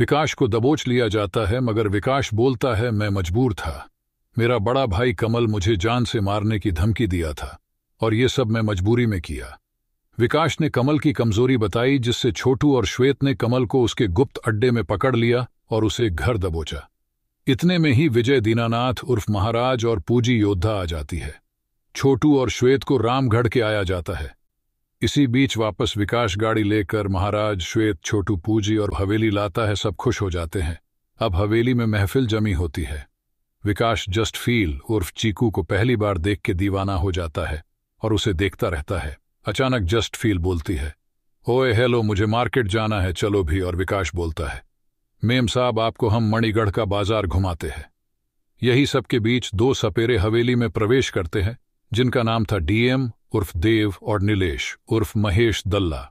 विकास को दबोच लिया जाता है मगर विकास बोलता है मैं मजबूर था मेरा बड़ा भाई कमल मुझे जान से मारने की धमकी दिया था और ये सब मैं मजबूरी में किया विकास ने कमल की कमजोरी बताई जिससे छोटू और श्वेत ने कमल को उसके गुप्त अड्डे में पकड़ लिया और उसे घर दबोचा इतने में ही विजय दीनानाथ उर्फ महाराज और पूजी योद्धा आ जाती है छोटू और श्वेत को रामगढ़ के आया जाता है इसी बीच वापस विकास गाड़ी लेकर महाराज श्वेत छोटू पूजी और हवेली लाता है सब खुश हो जाते हैं अब हवेली में महफिल जमी होती है विकास जस्ट फील उर्फ चीकू को पहली बार देख के दीवाना हो जाता है और उसे देखता रहता है अचानक जस्ट फील बोलती है ओए हेलो मुझे मार्केट जाना है चलो भी और विकास बोलता है मेम साहब आपको हम मणिगढ़ का बाजार घुमाते हैं यही सबके बीच दो सपेरे हवेली में प्रवेश करते हैं जिनका नाम था डीएम उर्फ देव और नीलेश उर्फ महेश दल्ला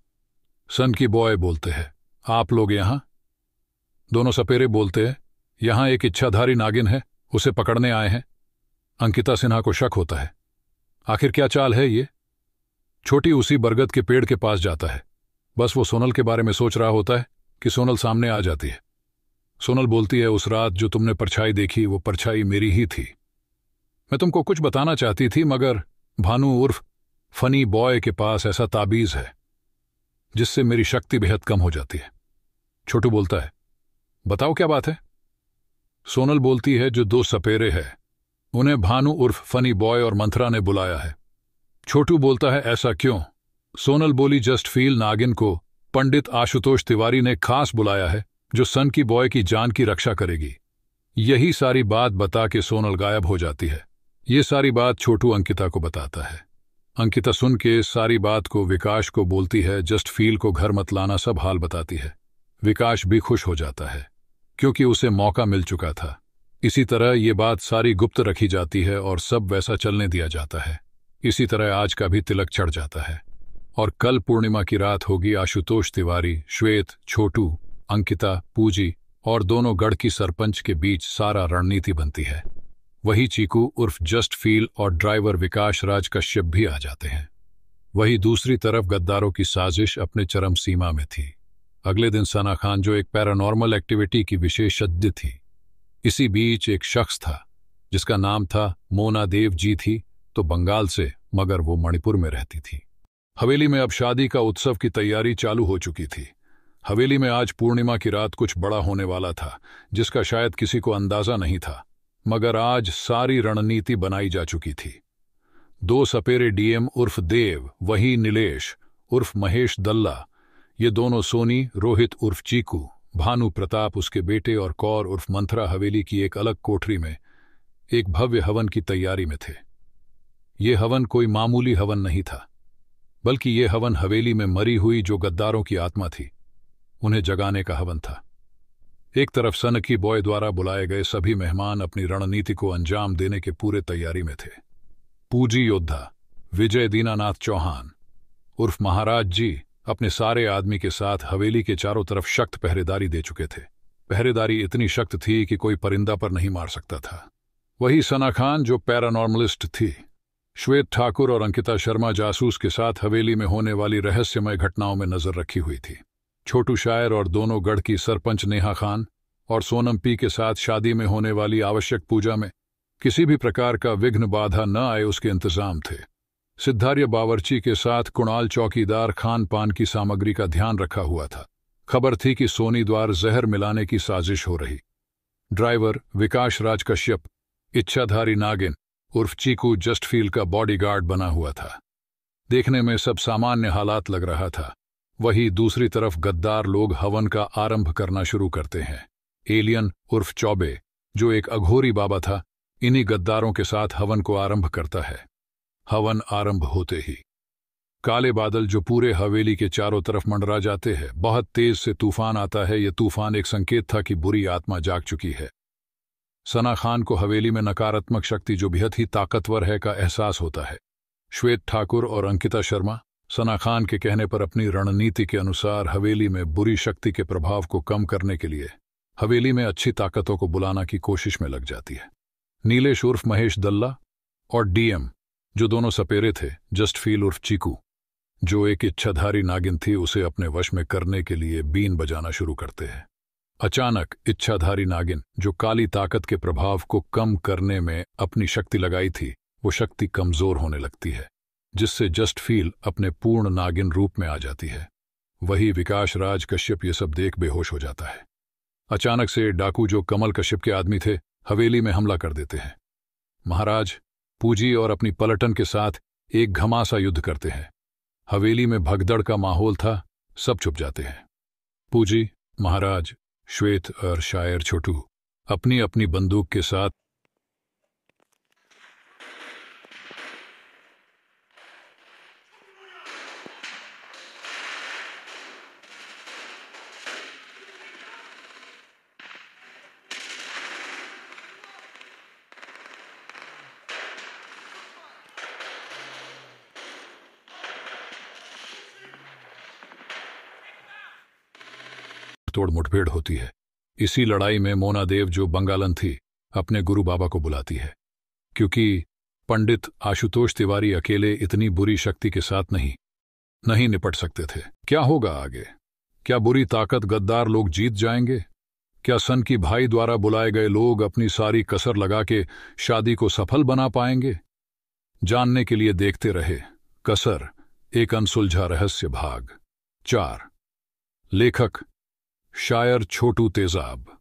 सन की बॉय बोलते हैं आप लोग यहां दोनों सपेरे बोलते हैं यहां एक इच्छाधारी नागिन है उसे पकड़ने आए हैं अंकिता सिन्हा को शक होता है आखिर क्या चाल है ये छोटी उसी बरगद के पेड़ के पास जाता है बस वो सोनल के बारे में सोच रहा होता है कि सोनल सामने आ जाती है सोनल बोलती है उस रात जो तुमने परछाई देखी वो परछाई मेरी ही थी मैं तुमको कुछ बताना चाहती थी मगर भानु उर्फ फनी बॉय के पास ऐसा ताबीज है जिससे मेरी शक्ति बेहद कम हो जाती है छोटू बोलता है बताओ क्या बात है सोनल बोलती है जो दो सपेरे है उन्हें भानु उर्फ फनी बॉय और मंथरा ने बुलाया है छोटू बोलता है ऐसा क्यों सोनल बोली जस्ट फील नागिन को पंडित आशुतोष तिवारी ने खास बुलाया है जो सन की बॉय की जान की रक्षा करेगी यही सारी बात बता के सोनल गायब हो जाती है ये सारी बात छोटू अंकिता को बताता है अंकिता सुन के सारी बात को विकास को बोलती है जस्ट फील को घर मत लाना सब हाल बताती है विकास भी खुश हो जाता है क्योंकि उसे मौका मिल चुका था इसी तरह ये बात सारी गुप्त रखी जाती है और सब वैसा चलने दिया जाता है इसी तरह आज का भी तिलक चढ़ जाता है और कल पूर्णिमा की रात होगी आशुतोष तिवारी श्वेत छोटू अंकिता पूजी और दोनों गढ़ की सरपंच के बीच सारा रणनीति बनती है वही चीकू उर्फ जस्ट फील और ड्राइवर विकास राज कश्यप भी आ जाते हैं वही दूसरी तरफ गद्दारों की साजिश अपने चरम सीमा में थी अगले दिन सना खान जो एक पैरानॉर्मल एक्टिविटी की विशेषज्ञ थी इसी बीच एक शख्स था जिसका नाम था मोना देव जी थी तो बंगाल से मगर वो मणिपुर में रहती थी हवेली में अब शादी का उत्सव की तैयारी चालू हो चुकी थी हवेली में आज पूर्णिमा की रात कुछ बड़ा होने वाला था जिसका शायद किसी को अंदाजा नहीं था मगर आज सारी रणनीति बनाई जा चुकी थी दो सपेरे डीएम उर्फ देव वही निलेश उर्फ महेश दल्ला ये दोनों सोनी रोहित उर्फ चीकू भानु प्रताप उसके बेटे और कौर उर्फ मंथरा हवेली की एक अलग कोठरी में एक भव्य हवन की तैयारी में थे ये हवन कोई मामूली हवन नहीं था बल्कि ये हवन हवेली में मरी हुई जो गद्दारों की आत्मा थी उन्हें जगाने का हवन था एक तरफ सनकी बॉय द्वारा बुलाए गए सभी मेहमान अपनी रणनीति को अंजाम देने के पूरे तैयारी में थे पूजी योद्धा विजय दीनानाथ चौहान उर्फ महाराज जी अपने सारे आदमी के साथ हवेली के चारों तरफ शक्त पहरेदारी दे चुके थे पहरेदारी इतनी शक्त थी कि कोई परिंदा पर नहीं मार सकता था वही सना खान जो पैरानॉर्मलिस्ट थी श्वेत ठाकुर और अंकिता शर्मा जासूस के साथ हवेली में होने वाली रहस्यमय घटनाओं में नजर रखी हुई थी छोटू शायर और दोनों गढ़ की सरपंच नेहा खान और सोनम पी के साथ शादी में होने वाली आवश्यक पूजा में किसी भी प्रकार का विघ्न बाधा न आए उसके इंतजाम थे सिद्धार्य बावर्ची के साथ कुणाल चौकीदार खान पान की सामग्री का ध्यान रखा हुआ था खबर थी कि सोनी द्वार जहर मिलाने की साजिश हो रही ड्राइवर विकास राज कश्यप इच्छाधारी नागिन उर्फ चीकू जस्टफील का बॉडीगार्ड बना हुआ था देखने में सब सामान्य हालात लग रहा था वही दूसरी तरफ गद्दार लोग हवन का आरंभ करना शुरू करते हैं एलियन उर्फ चौबे जो एक अघोरी बाबा था इन्हीं गद्दारों के साथ हवन को आरंभ करता है हवन आरंभ होते ही काले बादल जो पूरे हवेली के चारों तरफ मंडरा जाते हैं बहुत तेज से तूफान आता है यह तूफान एक संकेत था कि बुरी आत्मा जाग चुकी है सना खान को हवेली में नकारात्मक शक्ति जो बेहद ही ताकतवर है का एहसास होता है श्वेत ठाकुर और अंकिता शर्मा सना खान के कहने पर अपनी रणनीति के अनुसार हवेली में बुरी शक्ति के प्रभाव को कम करने के लिए हवेली में अच्छी ताकतों को बुलाना की कोशिश में लग जाती है नीलेश उर्फ महेश दल्ला और डीएम जो दोनों सपेरे थे जस्ट फील उर्फ चीकू जो एक इच्छाधारी नागिन थी उसे अपने वश में करने के लिए बीन बजाना शुरू करते हैं अचानक इच्छाधारी नागिन जो काली ताकत के प्रभाव को कम करने में अपनी शक्ति लगाई थी वो शक्ति कमजोर होने लगती है जिससे जस्ट फील अपने पूर्ण नागिन रूप में आ जाती है वही विकास राज कश्यप ये सब देख बेहोश हो जाता है अचानक से डाकू जो कमल कश्यप के आदमी थे हवेली में हमला कर देते हैं महाराज पूजी और अपनी पलटन के साथ एक घमासा युद्ध करते हैं हवेली में भगदड़ का माहौल था सब छुप जाते हैं पूजी महाराज श्वेत और शायर छोटू अपनी अपनी बंदूक के साथ तोड़ मुठभेड़ होती है इसी लड़ाई में मोना देव जो बंगालन थी अपने गुरु बाबा को बुलाती है क्योंकि पंडित आशुतोष तिवारी अकेले इतनी बुरी शक्ति के साथ नहीं नहीं निपट सकते थे क्या होगा आगे क्या बुरी ताकत गद्दार लोग जीत जाएंगे क्या सन की भाई द्वारा बुलाए गए लोग अपनी सारी कसर लगा के शादी को सफल बना पाएंगे जानने के लिए देखते रहे कसर एक अनसुलझा रहस्य भाग चार लेखक शायर छोटू तेजाब